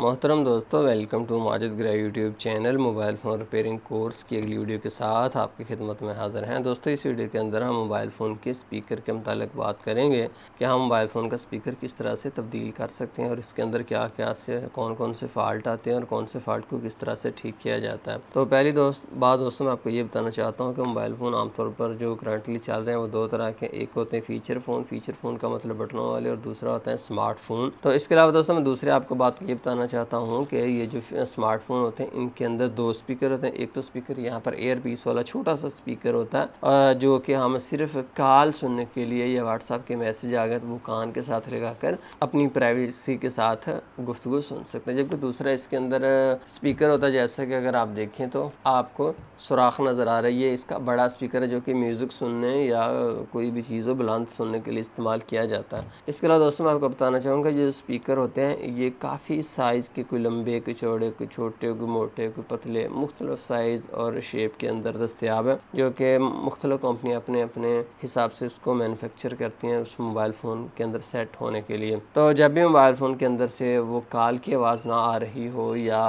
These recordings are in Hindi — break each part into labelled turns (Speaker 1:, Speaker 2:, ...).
Speaker 1: मोहतरम दोस्तों वेलकम टू माजिद ग्रह YouTube channel mobile phone repairing course की अगली वीडियो के साथ आपकी खिदमत में हाज़िर हैं दोस्तों इस वीडियो के अंदर हम मोबाइल फ़ोन के स्पीकर के मतलब बात करेंगे कि हम मोबाइल फ़ोन का स्पीकर किस तरह से तब्दील कर सकते हैं और इसके अंदर क्या क्या से कौन कौन से फॉल्ट आते हैं और कौन से फॉल्ट को किस तरह से ठीक किया जाता है तो पहली दोस्त बात दोस्तों मैं आपको ये बताना चाहता हूँ कि मोबाइल फ़ोन आमतौर पर जो करंटली चल रहे हैं वो दो तरह के एक होते हैं फ़ीचर फ़ोन फ़ीचर फ़ोन का मतलब बटनों वाले और दूसरा होता है स्मार्टफोन तो इसके अलावा दोस्तों मैं दूसरे आपको बात ये बताना बताना चाहता हूँ कि ये जो स्मार्टफोन होते हैं इनके अंदर दो स्पीकर होते हैं एक तो स्पीकर यहाँ पर एयर पीस वाला छोटा सा स्पीकर होता है जो कि हम सिर्फ कॉल सुनने के लिए या व्हाट्सएप के मैसेज आ गए तो वो कान के साथ लगा कर अपनी प्राइवेसी के साथ गुफ्तु सुन सकते हैं जबकि दूसरा इसके अंदर स्पीकर होता है जैसा कि अगर आप देखें तो आपको सुराख नज़र आ रही है इसका बड़ा स्पीकर है जो कि म्यूज़िक सुनने या कोई भी चीज़ हो बुलंद सुनने के लिए इस्तेमाल किया जाता है इसके अलावा दोस्तों मैं आपको बताना चाहूँगा जो स्पीकर होते हैं ये काफ़ी साइज साइज़ के कोई लंबे कोई चौड़े कोई छोटे कोई मोटे कोई पतले मुख्तलिफ साइज़ और शेप के अंदर दस्तियाब है जो कि मुख्तलिफ कंपनियाँ अपने अपने हिसाब से उसको मैनुफेक्चर करती हैं उस मोबाइल फ़ोन के अंदर सेट होने के लिए तो जब भी मोबाइल फ़ोन के अंदर से वो कॉल की आवाज़ ना आ रही हो या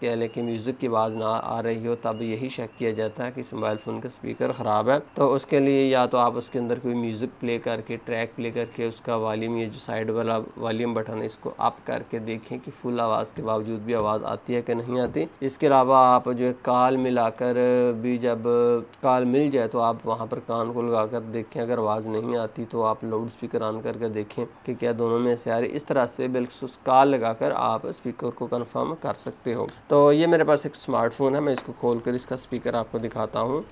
Speaker 1: कह लें कि म्यूज़िक की आवाज़ ना आ रही हो तब यही शक किया जाता है कि इस मोबाइल फ़ोन का स्पीकर ख़राब है तो उसके लिए या तो आप उसके अंदर कोई म्यूज़िक प्ले करके ट्रैक प्ले करके उसका वालीम ये जो साइड वाला वालीम बटन है इसको अप करके देखें कि फुल आवाज़ आवाज़ के बावजूद भी आवाज़ आती है कि नहीं आती इसके अलावा आप जो है काल मिलाकर भी जब काल मिल जाए तो आप वहाँ पर कान को लगा कर देखें अगर आवाज़ नहीं आती तो आप लाउड स्पीकर ऑन करके देखें कि क्या दोनों में से आ रही इस तरह से बिल्कुल काल लगाकर आप स्पीकर को कन्फर्म कर सकते हो तो ये मेरे पास एक स्मार्टफोन है मैं इसको खोल कर इसका स्पीकर आपको दिखाता हूँ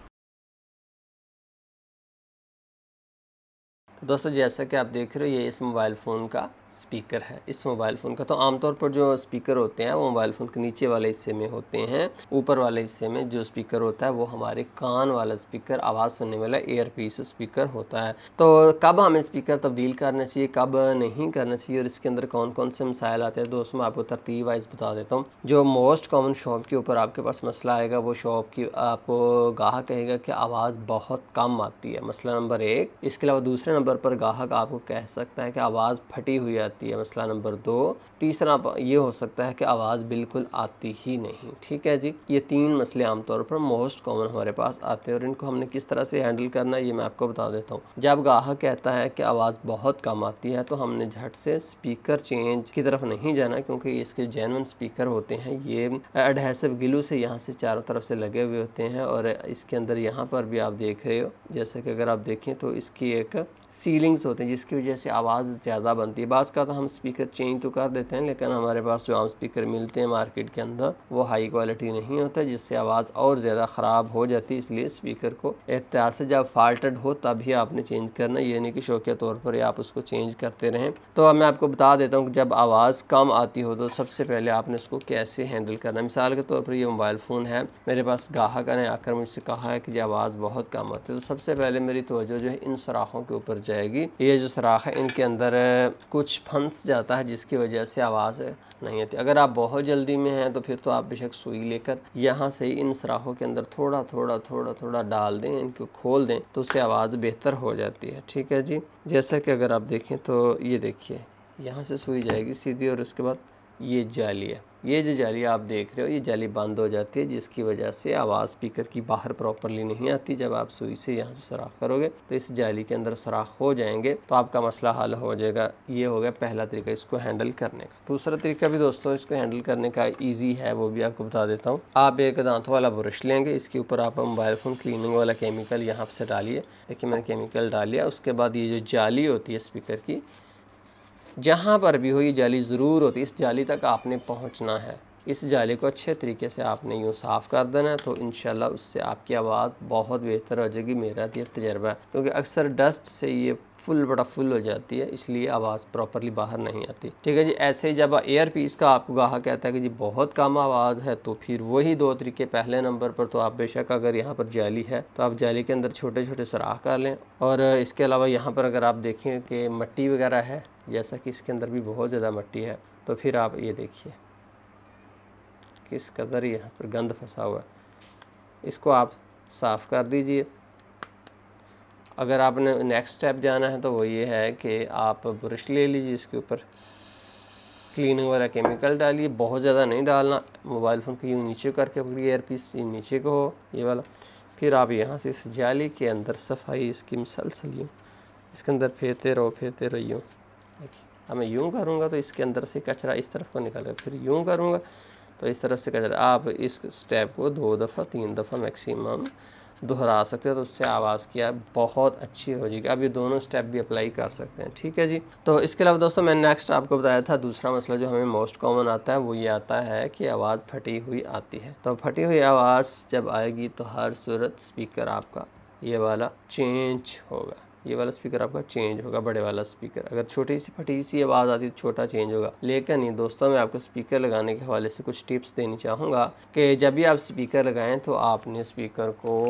Speaker 1: दोस्तों जैसा कि आप देख रहे हो ये इस मोबाइल फ़ोन का स्पीकर है इस मोबाइल फ़ोन का तो आमतौर पर जो स्पीकर होते हैं वो मोबाइल फ़ोन के नीचे वाले हिस्से में होते हैं ऊपर वाले हिस्से में जो स्पीकर होता है वो हमारे कान वाला स्पीकर आवाज़ सुनने वाला एयर पीस स्पीकर होता है तो कब हमें स्पीकर तब्दील करना चाहिए कब नहीं करना चाहिए और इसके अंदर कौन कौन से मसाइल आते हैं दोस्तों मैं आपको तरतीब वाइज बता देता हूँ जो मोस्ट कॉमन शॉप के ऊपर आपके पास मसला आएगा वो शॉप की आपको गाहक कहेगा कि आवाज़ बहुत कम आती है मसला नंबर एक इसके अलावा दूसरे नंबर पर गाहक आपको कह सकता है कि आवाज़ फटी हुई है जाती है मसला नंबर दो तीसरा ये हो सकता है कि आवाज़ बिल्कुल आती ही नहीं ठीक है जी ये तीन मसले आमतौर पर मोस्ट कॉमन हमारे पास आते हैं और इनको हमने किस तरह से हैंडल करना है ये मैं आपको बता देता हूँ जब गाहक कहता है कि आवाज़ बहुत कम आती है तो हमने झट से स्पीकर चेंज की तरफ नहीं जाना क्योंकि इसके जेनवन स्पीकर होते हैं ये एडहेसिव गिलू से यहाँ से चारों तरफ से लगे हुए होते हैं और इसके अंदर यहाँ पर भी आप देख रहे हो जैसे कि अगर आप देखें तो इसकी एक सीलिंग्स होते हैं जिसकी वजह से आवाज़ ज़्यादा बनती है बास का तो हम स्पीकर चेंज तो कर देते हैं लेकिन हमारे पास जो आम स्पीकर मिलते हैं मार्केट के अंदर वो हाई क्वालिटी नहीं होता जिससे आवाज़ और ज़्यादा ख़राब हो जाती है इसलिए स्पीकर को एहतियात से जब फाल्टड हो तभी आपने चेंज करना ये नहीं कि शौकिया तौर पर आप उसको चेंज करते रहें तो अब मैं आपको बता देता हूँ कि जब आवाज़ कम आती हो तो सबसे पहले आपने उसको कैसे हैंडल करना है मिसाल के तौर पर ये मोबाइल फ़ोन है मेरे पास गाहक ने आकर मुझसे कहा है कि आवाज़ बहुत कम आती है तो सबसे पहले मेरी तोजो जो है इन सराखों के ऊपर जाएगी ये जो सराख है इनके अंदर कुछ फंस जाता है जिसकी वजह से आवाज़ नहीं आती अगर आप बहुत जल्दी में हैं तो फिर तो आप बेशक सुई लेकर यहाँ से ही इन सराखों के अंदर थोड़ा थोड़ा थोड़ा थोड़ा डाल दें इनको खोल दें तो उससे आवाज़ बेहतर हो जाती है ठीक है जी जैसा कि अगर आप देखें तो ये देखिए यहाँ से सुई जाएगी सीधी और उसके बाद ये जाली है ये जो जाली आप देख रहे हो ये जाली बंद हो जाती है जिसकी वजह से आवाज़ स्पीकर की बाहर प्रॉपरली नहीं आती जब आप सुई से यहाँ से सराख करोगे तो इस जाली के अंदर सराख हो जाएंगे तो आपका मसला हल हो जाएगा ये हो गया पहला तरीका इसको हैंडल करने का दूसरा तरीका भी दोस्तों इसको हैंडल करने का ईजी है वो भी आपको बता देता हूँ आप एक दांतों वाला ब्रश लेंगे इसके ऊपर आप मोबाइल फ़ोन क्लिनिंग वाला केमिकल यहाँ से डालिए देखिए मैंने केमिकल डालिया उसके बाद ये जो जाली होती है स्पीकर की जहाँ पर भी हो ये जाली ज़रूर होती इस जाली तक आपने पहुँचना है इस जाली को अच्छे तरीके से आपने यूँ साफ़ कर देना है तो इन उससे आपकी आवाज़ बहुत बेहतर हो जाएगी मेरा तो यह तजर्बा है क्योंकि अक्सर डस्ट से ये फुल बड़ा फुल हो जाती है इसलिए आवाज़ प्रॉपरली बाहर नहीं आती ठीक है जी ऐसे ही जब एयर पीस का आपको गाह कहता है कि जी बहुत कम आवाज़ है तो फिर वही दो तरीके पहले नंबर पर तो आप बेशक अगर यहाँ पर जाली है तो आप जाली के अंदर छोटे छोटे सराह कर लें और इसके अलावा यहाँ पर अगर आप देखें कि मट्टी वगैरह है जैसा कि इसके अंदर भी बहुत ज़्यादा मट्टी है तो फिर आप ये देखिए किस कदर यहाँ पर गंद फंसा हुआ है इसको आप साफ़ कर दीजिए अगर आपने नेक्स्ट स्टेप जाना है तो वो ये है कि आप ब्रश ले लीजिए इसके ऊपर क्लीनिंग वाला केमिकल डालिए बहुत ज़्यादा नहीं डालना मोबाइल फ़ोन को यूँ नीचे करके पकड़िए एयर पीस ये नीचे को हो ये वाला फिर आप यहाँ से इस जाली के अंदर सफाई इसकी मसलसल यूँ इसके अंदर फेरते रहो फेरते रहो यूँ देखिए अब मैं यूँ करूँगा तो इसके अंदर से कचरा इस तरफ को निकलेगा फिर यूँ करूँगा तो इस तरफ से कचरा आप इस स्टेप को दो दफ़ा तीन दफ़ा मैक्सिमम दोहरा सकते हैं तो उससे आवाज़ की आप बहुत अच्छी हो जाएगी अब ये दोनों स्टेप भी अप्लाई कर सकते हैं ठीक है जी तो इसके अलावा दोस्तों मैंने नेक्स्ट आपको बताया था दूसरा मसला जो हमें मोस्ट कॉमन आता है वो ये आता है कि आवाज़ फटी हुई आती है तो फटी हुई आवाज़ जब आएगी तो हर सूरत स्पीकर आपका ये वाला चेंज होगा ये वाला स्पीकर आपका चेंज होगा बड़े वाला स्पीकर अगर छोटी सी फटी सी आवाज़ आती तो छोटा चेंज होगा लेकिन दोस्तों मैं आपको स्पीकर लगाने के हवाले से कुछ टिप्स देनी चाहूँगा कि जब भी आप स्पीकर लगाएं तो आपने स्पीकर को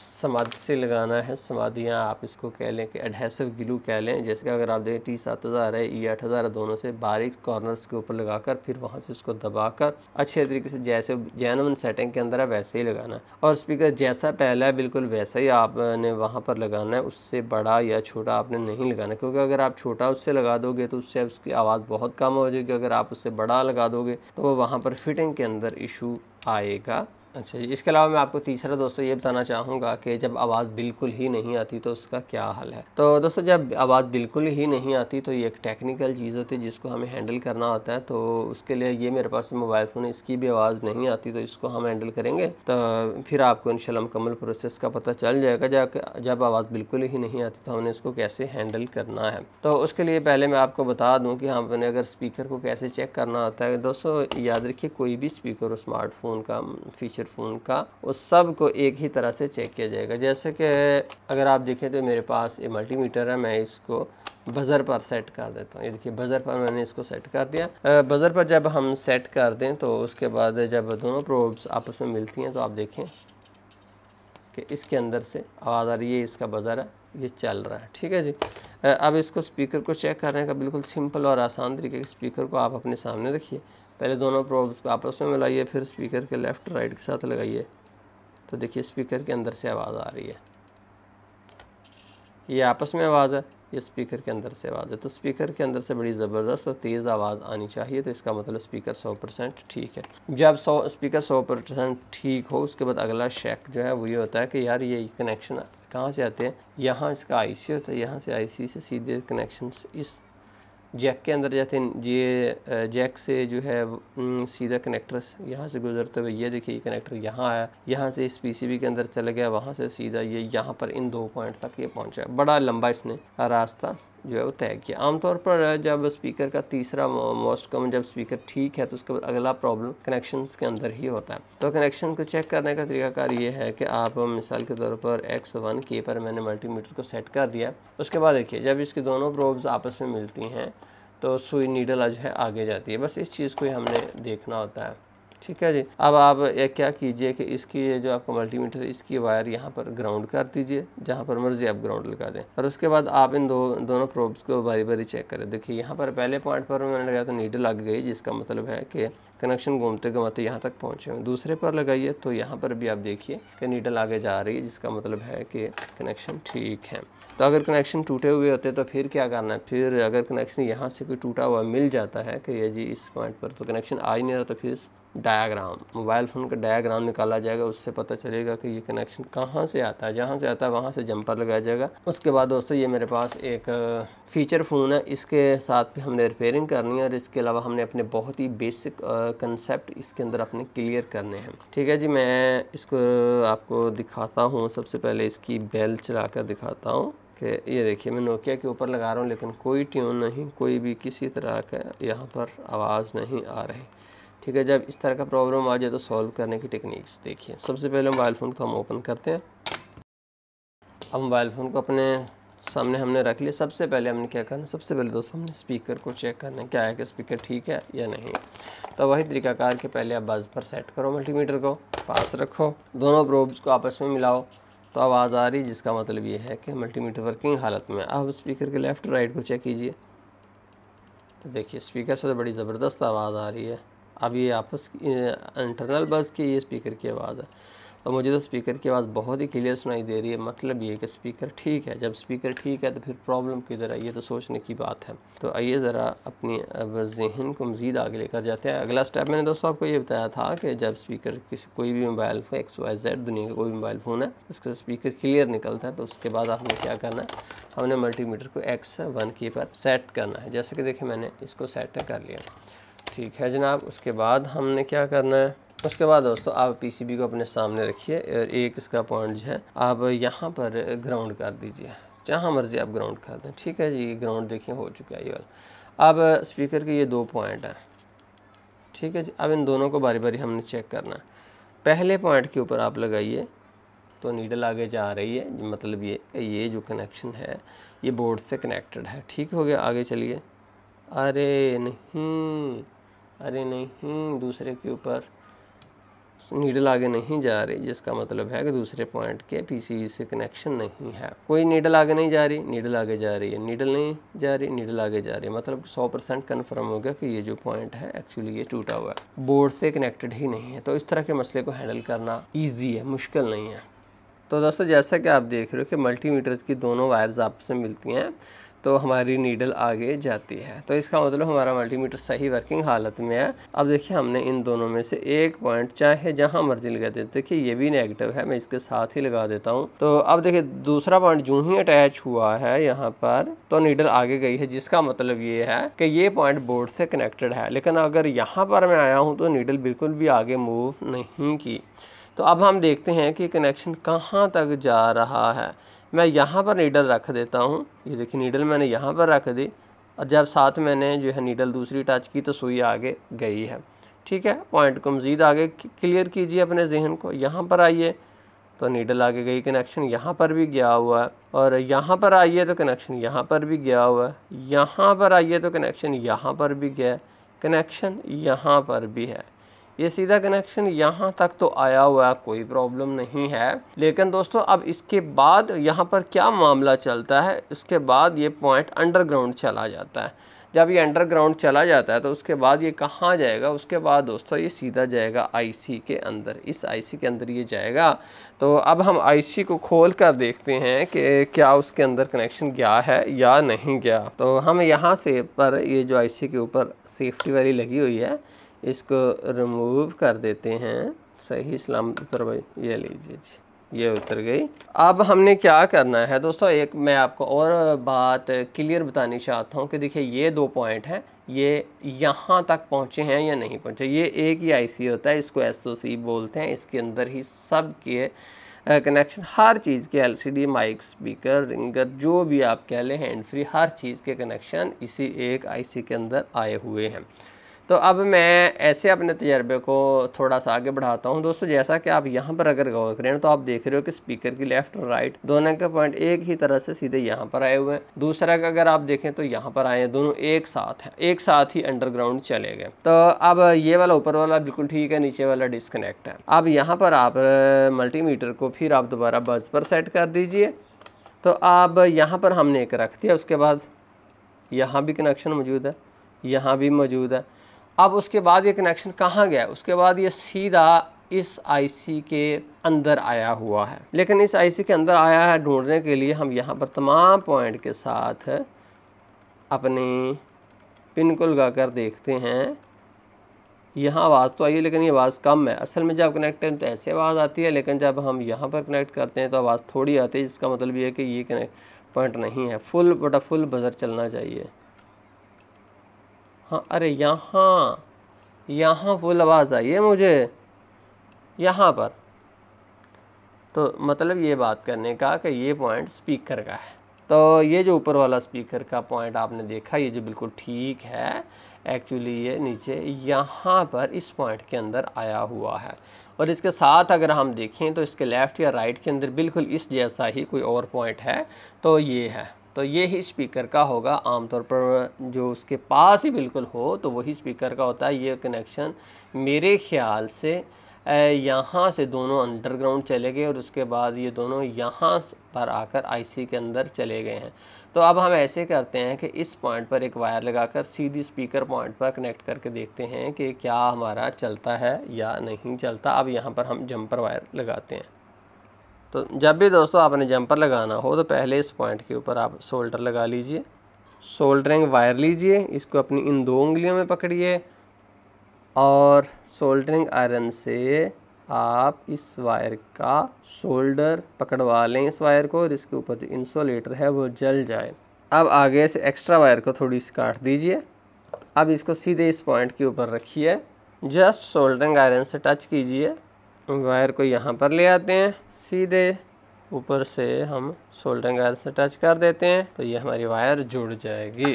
Speaker 1: समाधि से लगाना है समाधियाँ आप इसको कह लें कि एडहेसिव ग्लू कह लें जैसे कि अगर आप देखें टी सात हज़ार है ई e आठ हज़ार दोनों से बारीक कॉर्नर्स के ऊपर लगाकर फिर वहाँ से उसको दबाकर अच्छे तरीके से जैसे जैन सेटिंग के अंदर है वैसे ही लगाना है और स्पीकर जैसा पहला है बिल्कुल वैसा ही आपने वहाँ पर लगाना है उससे बड़ा या छोटा आपने नहीं लगाना क्योंकि अगर आप छोटा उससे लगा दोगे तो उससे उसकी आवाज़ बहुत कम हो जाएगी अगर आप उससे बड़ा लगा दोगे तो वो वहाँ पर फिटिंग के अंदर इशू आएगा अच्छा जी इसके अलावा मैं आपको तीसरा दोस्तों ये बताना चाहूँगा कि जब आवाज़ बिल्कुल ही नहीं आती तो उसका क्या हाल है तो दोस्तों जब आवाज़ बिल्कुल ही नहीं आती तो ये एक टेक्निकल चीज़ होती है जिसको हमें हैंडल करना होता है तो उसके लिए ये मेरे पास मोबाइल फ़ोन है इसकी भी आवाज़ नहीं आती तो इसको हम हैंडल करेंगे तो फिर आपको इन मुकम्मल प्रोसेस का पता चल जाएगा जब जब आवाज़ बिल्कुल ही नहीं आती तो हमने उसको कैसे हैंडल करना है तो उसके लिए पहले मैं आपको बता दूँ कि हाँ, हमने अगर स्पीकर को कैसे चेक करना होता है दोस्तों याद रखिए कोई भी स्पीकर हो स्मार्टफोन का फीचर फीचर फ़ोन का उस सब को एक ही तरह से चेक किया जाएगा जैसे कि अगर आप देखें तो मेरे पास ये मल्टीमीटर है मैं इसको बज़र पर सेट कर देता हूँ ये देखिए बज़र पर मैंने इसको सेट कर दिया बज़र पर जब हम सेट कर दें तो उसके बाद जब दोनों प्रोब्स आपस में मिलती हैं तो आप देखें कि इसके अंदर से आवाज़ आ रही है इसका बज़र है ये चल रहा है ठीक है जी अब इसको स्पीकर को चेक करने का बिल्कुल सिंपल और आसान तरीके के स्पीकर को आप अपने सामने रखिए पहले दोनों प्रोब्स को आपस में मिलाइए फिर स्पीकर के लेफ़्ट राइट के साथ लगाइए तो देखिए स्पीकर के अंदर से आवाज़ आ रही है ये आपस में आवाज़ है ये स्पीकर के अंदर से आवाज़ है तो स्पीकर के अंदर से बड़ी ज़बरदस्त और तेज़ आवाज़ आनी चाहिए तो इसका मतलब स्पीकर सौ परसेंट ठीक है जब सौ स्पीकर सौ परसेंट ठीक हो उसके बाद अगला शेक जो है वो ये होता है कि यार ये कनेक्शन कहाँ से आते हैं यहाँ इसका आईसी होता है यहाँ से आईसी से सीधे कनेक्शन इस जैक के अंदर जाते हैं ये जैक से जो है सीधा कनेक्टर यहाँ से गुजरते हुए ये देखिए ये कनेक्टर यहाँ आया यहाँ से इस पीसीबी के अंदर चला गया वहाँ से सीधा ये यहाँ पर इन दो पॉइंट तक ये पहुँचा बड़ा लंबा इसने रास्ता जो है वो तय किया आमतौर पर जब स्पीकर का तीसरा मोस्ट कम जब स्पीकर ठीक है तो उसके बाद अगला प्रॉब्लम कनेक्शन के अंदर ही होता है तो कनेक्शन को चेक करने का तरीकाकार ये है कि आप मिसाल के तौर पर एक्स वन के पर मैंने मल्टीमीटर को सेट कर दिया उसके बाद देखिए जब इसकी दोनों प्रॉब्स आपस में मिलती हैं तो सुई नीडल आज है आगे जाती है बस इस चीज़ को ही हमने देखना होता है ठीक है जी अब आप एक क्या कीजिए कि इसकी जो आपका मल्टीमीटर है इसकी वायर यहाँ पर ग्राउंड कर दीजिए जहाँ पर मर्जी आप ग्राउंड लगा दें और उसके बाद आप इन दो दोनों प्रोब्स को बारी बारी चेक करें देखिए यहाँ पर पहले पॉइंट पर मैंने लगाया तो नीडल लग गई जिसका मतलब है कि कनेक्शन घूमते घुमाते यहाँ तक पहुँचे हुए दूसरे पर लगाइए तो यहाँ पर भी आप देखिए कि नीडल आगे जा रही है जिसका मतलब है कि कनेक्शन ठीक है तो अगर कनेक्शन टूटे हुए होते तो फिर क्या करना है फिर अगर कनेक्शन यहाँ से कोई टूटा हुआ मिल जाता है कि ये जी इस पॉइंट पर तो कनेक्शन आ ही नहीं रहा तो फिर डायाग्राम मोबाइल फ़ोन का डायाग्राम निकाला जाएगा उससे पता चलेगा कि ये कनेक्शन कहाँ से आता है जहाँ से आता है वहाँ से जंपर लगाया जाएगा उसके बाद दोस्तों ये मेरे पास एक फ़ीचर फ़ोन है इसके साथ भी हमने रिपेयरिंग करनी है और इसके अलावा हमने अपने बहुत ही बेसिक कंसेप्ट इसके अंदर अपने क्लियर करने हैं ठीक है जी मैं इसको आपको दिखाता हूँ सबसे पहले इसकी बेल चला कर दिखाता हूँ कि ये देखिए मैं नोकिया के ऊपर लगा रहा हूँ लेकिन कोई ट्यून नहीं कोई भी किसी तरह का यहाँ पर आवाज़ नहीं आ रही ठीक है जब इस तरह का प्रॉब्लम आ जाए तो सॉल्व करने की टेक्निक्स देखिए सबसे पहले मोबाइल फ़ोन को हम ओपन करते हैं अब मोबाइल फ़ोन को अपने सामने हमने रख लिया सबसे पहले हमने क्या करना सबसे पहले दोस्तों हमने स्पीकर को चेक करना है क्या है कि स्पीकर ठीक है या नहीं तो वही तरीकाकार के पहले आप बाज़ पर सेट करो मल्टीमीटर को पास रखो दोनों प्रोब्स को आपस में मिलाओ तो आवाज़ आ रही जिसका मतलब ये है कि मल्टीमीटर वर्किंग हालत में अब स्पीकर के लेफ़्ट राइट को चेक कीजिए तो देखिए स्पीकर से तो बड़ी ज़बरदस्त आवाज़ आ रही है अब ये आपस इंटरनल बस की ये स्पीकर की आवाज़ है और मुझे तो स्पीकर की आवाज़ बहुत ही क्लियर सुनाई दे रही है मतलब ये कि स्पीकर ठीक है जब स्पीकर ठीक है तो फिर प्रॉब्लम किधर है ये तो सोचने की बात है तो आइए ज़रा अपनी जहन को मज़ीद आगे लेकर जाते हैं अगला स्टेप मैंने दोस्तों आपको ये बताया था कि जब स्पीकर किसी कोई भी mobile phone X Y Z दुनिया का कोई मोबाइल फ़ोन है उसका स्पीकर क्लियर निकलता है तो उसके बाद आपने क्या करना है हमने मल्टीमीटर को एक्स वन के पर सेट करना है जैसे कि देखिए मैंने इसको सेट कर लिया ठीक है जनाब उसके बाद हमने क्या करना है उसके बाद दोस्तों आप पीसीबी को अपने सामने रखिए और एक इसका पॉइंट जो है आप यहाँ पर ग्राउंड कर दीजिए जहाँ मर्ज़ी आप ग्राउंड कर दें ठीक है जी ग्राउंड देखिए हो चुका है ये वाला अब स्पीकर के ये दो पॉइंट हैं ठीक है जी अब इन दोनों को बारी बारी हमने चेक करना है पहले पॉइंट के ऊपर आप लगाइए तो नीडल आगे जा रही है मतलब ये ये जो कनेक्शन है ये बोर्ड से कनेक्टेड है ठीक हो गया आगे चलिए अरे नहीं अरे नहीं दूसरे के ऊपर नीडल आगे नहीं जा रही जिसका मतलब है कि दूसरे पॉइंट के पीसीबी e से कनेक्शन नहीं है कोई नीडल आगे नहीं जा रही नीडल आगे जा रही है नीडल नहीं जा रही नीडल आगे जा रही है मतलब 100 परसेंट कन्फर्म हो गया कि ये जो पॉइंट है एक्चुअली ये टूटा हुआ है बोर्ड से कनेक्टेड ही नहीं है तो इस तरह के मसले को हैंडल करना ईजी है मुश्किल नहीं है तो दोस्तों जैसा कि आप देख रहे हो कि मल्टीमीटर्स की दोनों वायर्स आपसे मिलती हैं तो हमारी नीडल आगे जाती है तो इसका मतलब हमारा मल्टीमीटर सही वर्किंग हालत में है अब देखिए हमने इन दोनों में से एक पॉइंट चाहे जहाँ मर्जी लगा देते देखिए ये भी नेगेटिव है मैं इसके साथ ही लगा देता हूँ तो अब देखिए दूसरा पॉइंट जो ही अटैच हुआ है यहाँ पर तो नीडल आगे गई है जिसका मतलब ये है कि ये पॉइंट बोर्ड से कनेक्टेड है लेकिन अगर यहाँ पर मैं आया हूँ तो नीडल बिल्कुल भी आगे मूव नहीं की तो अब हम देखते हैं कि कनेक्शन कहाँ तक जा रहा है मैं यहाँ पर नीडल रख देता हूँ ये देखिए नीडल मैंने यहाँ पर रख दी और जब साथ मैंने जो है नीडल दूसरी टच की तो सुई आगे गई है ठीक है पॉइंट को मज़ीद आगे क्लियर कीजिए अपने जहन को यहाँ पर आइए तो नीडल आगे गई कनेक्शन यहाँ पर भी गया हुआ है और यहाँ पर आइए तो कनेक्शन यहाँ पर भी गया हुआ है यहाँ पर आइए तो कनेक्शन यहाँ पर भी गया कनेक्शन यहाँ पर भी है ये सीधा कनेक्शन यहाँ तक तो आया हुआ कोई प्रॉब्लम नहीं है लेकिन दोस्तों अब इसके बाद यहाँ पर क्या मामला चलता है इसके बाद ये पॉइंट अंडरग्राउंड चला जाता है जब ये अंडरग्राउंड चला जाता है तो उसके बाद ये कहाँ जाएगा उसके बाद दोस्तों ये सीधा जाएगा आईसी के अंदर इस आईसी के अंदर ये जाएगा तो अब हम आईसी को खोल कर देखते हैं कि क्या उसके अंदर कनेक्शन गया है या नहीं गया तो हम यहाँ से पर ये जो आईसी के ऊपर सेफ्टी वाली लगी हुई है इसको रिमूव कर देते हैं सही उतर उत्तर ये लीजिए जी ये उतर गई अब हमने क्या करना है दोस्तों एक मैं आपको और बात क्लियर बतानी चाहता हूँ कि देखिए ये दो पॉइंट हैं ये यहाँ तक पहुँचे हैं या नहीं पहुँचे ये एक ही आईसी होता है इसको एसओसी बोलते हैं इसके अंदर ही सब के कनेक्शन हर चीज़ के एलसीडी माइक स्पीकर रिंगर जो भी आप कह लें हैंड फ्री हर चीज़ के कनेक्शन इसी एक सी के अंदर आए हुए हैं तो अब मैं ऐसे अपने तजर्बे को थोड़ा सा आगे बढ़ाता हूँ दोस्तों जैसा कि आप यहाँ पर अगर गौर करें तो आप देख रहे हो कि स्पीकर की लेफ्ट और राइट दोनों के पॉइंट एक ही तरह से सीधे यहाँ पर आए हुए हैं दूसरा का अगर आप देखें तो यहाँ पर आए हैं दोनों एक साथ हैं एक साथ ही अंडरग्राउंड चले गए तो अब ये वाला ऊपर वाला बिल्कुल ठीक है नीचे वाला डिस्कनेक्ट है अब यहाँ पर आप मल्टीमीटर को फिर आप दोबारा बस पर सेट कर दीजिए तो अब यहाँ पर हमने एक रख दिया उसके बाद यहाँ भी कनेक्शन मौजूद है यहाँ भी मौजूद है अब उसके बाद ये कनेक्शन कहाँ गया उसके बाद ये सीधा इस आईसी के अंदर आया हुआ है लेकिन इस आईसी के अंदर आया है ढूंढने के लिए हम यहाँ पर तमाम पॉइंट के साथ अपनी पिन को लगा कर देखते हैं यहाँ आवाज़ तो आई है लेकिन ये आवाज़ कम है असल में जब कनेक्ट करें तो ऐसी आवाज़ आती है लेकिन जब हम यहाँ पर कनेक्ट करते हैं तो आवाज़ थोड़ी आती है जिसका मतलब ये है कि ये कनेक्ट पॉइंट नहीं है फुल बटा फुल बजर चलना चाहिए हाँ अरे यहाँ यहाँ वो आवाज़ आई है मुझे यहाँ पर तो मतलब ये बात करने का कि ये पॉइंट स्पीकर का है तो ये जो ऊपर वाला स्पीकर का पॉइंट आपने देखा ये जो बिल्कुल ठीक है एक्चुअली ये नीचे यहाँ पर इस पॉइंट के अंदर आया हुआ है और इसके साथ अगर हम देखें तो इसके लेफ़्ट या राइट के अंदर बिल्कुल इस जैसा ही कोई और पॉइंट है तो ये है तो ये ही स्पीकर का होगा आमतौर पर जो उसके पास ही बिल्कुल हो तो वही स्पीकर का होता है ये कनेक्शन मेरे ख्याल से यहाँ से दोनों अंडरग्राउंड चले गए और उसके बाद ये दोनों यहाँ पर आकर आईसी के अंदर चले गए हैं तो अब हम ऐसे करते हैं कि इस पॉइंट पर एक वायर लगाकर सीधी स्पीकर पॉइंट पर कनेक्ट करके देखते हैं कि क्या हमारा चलता है या नहीं चलता अब यहाँ पर हम जंपर वायर लगाते हैं तो जब भी दोस्तों आपने जंपर लगाना हो तो पहले इस पॉइंट के ऊपर आप शोल्डर लगा लीजिए सोल्डरिंग वायर लीजिए इसको अपनी इन दो उंगलियों में पकड़िए और सोल्डरिंग आयरन से आप इस वायर का शोल्डर पकड़वा लें इस वायर को और इसके ऊपर जो इंसोलेटर है वो जल जाए अब आगे से एक्स्ट्रा वायर को थोड़ी सी काट दीजिए अब इसको सीधे इस पॉइंट के ऊपर रखिए जस्ट सोल्डरिंग आयरन से टच कीजिए वायर को यहाँ पर ले आते हैं सीधे ऊपर से हम सोल्डरिंग आयर से टच कर देते हैं तो ये हमारी वायर जुड़ जाएगी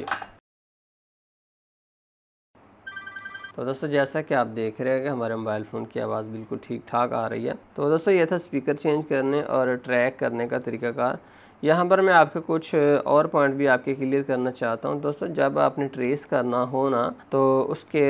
Speaker 1: तो दोस्तों जैसा कि आप देख रहे हैं कि हमारे मोबाइल फ़ोन की आवाज़ बिल्कुल ठीक ठाक आ रही है तो दोस्तों ये था स्पीकर चेंज करने और ट्रैक करने का तरीकाकार यहाँ पर मैं आपके कुछ और पॉइंट भी आपके क्लियर करना चाहता हूँ दोस्तों जब आपने ट्रेस करना हो ना तो उसके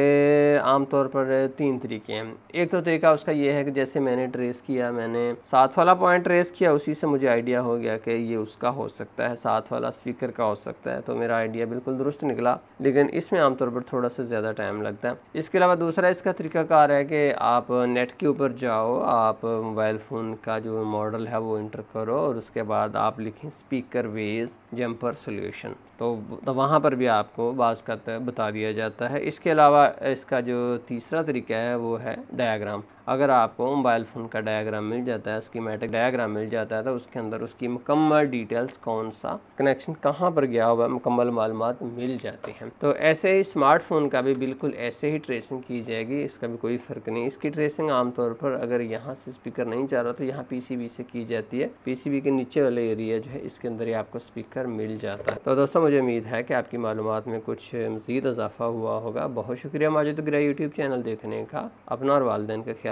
Speaker 1: आमतौर पर तीन तरीके हैं एक तो तरीका उसका ये है कि जैसे मैंने ट्रेस किया मैंने साथ वाला पॉइंट ट्रेस किया उसी से मुझे आइडिया हो गया कि ये उसका हो सकता है साथ वाला स्पीकर का हो सकता है तो मेरा आइडिया बिल्कुल दुरुस्त निकला लेकिन इसमें आमतौर पर थोड़ा सा ज़्यादा टाइम लगता है इसके अलावा दूसरा इसका तरीकाकार है कि आप नेट के ऊपर जाओ आप मोबाइल फ़ोन का जो मॉडल है वो इंटर करो और उसके बाद आप लिखें देखें स्पीकर वेज जम्पर सोल्यूशन तो, तो वहाँ पर भी आपको बाज़ का बता दिया जाता है इसके अलावा इसका जो तीसरा तरीका है वो है डायाग्राम अगर आपको मोबाइल फ़ोन का डायग्राम मिल जाता है स्कीमेटिक डायग्राम मिल जाता है तो उसके अंदर उसकी मुकम्मल डिटेल्स कौन सा कनेक्शन कहाँ पर गया हुआ है मुकम्मल मालूम मिल जाती हैं तो ऐसे ही स्मार्टफोन का भी बिल्कुल ऐसे ही ट्रेसिंग की जाएगी इसका भी कोई फ़र्क नहीं इसकी ट्रेसिंग आमतौर पर अगर यहाँ से स्पीकर नहीं जा रहा तो यहाँ पी से की जाती है पी के नीचे वाले एरिया जो है इसके अंदर ही आपको स्पीकर मिल जाता है तो दोस्तों मुझे उम्मीद है कि आपकी मालूम में कुछ मज़ीद इजाफ़ा हुआ होगा बहुत शुक्रिया माजिद ग्रह यूट्यूब चैनल देखने का अपना और वालदेन का ख्याल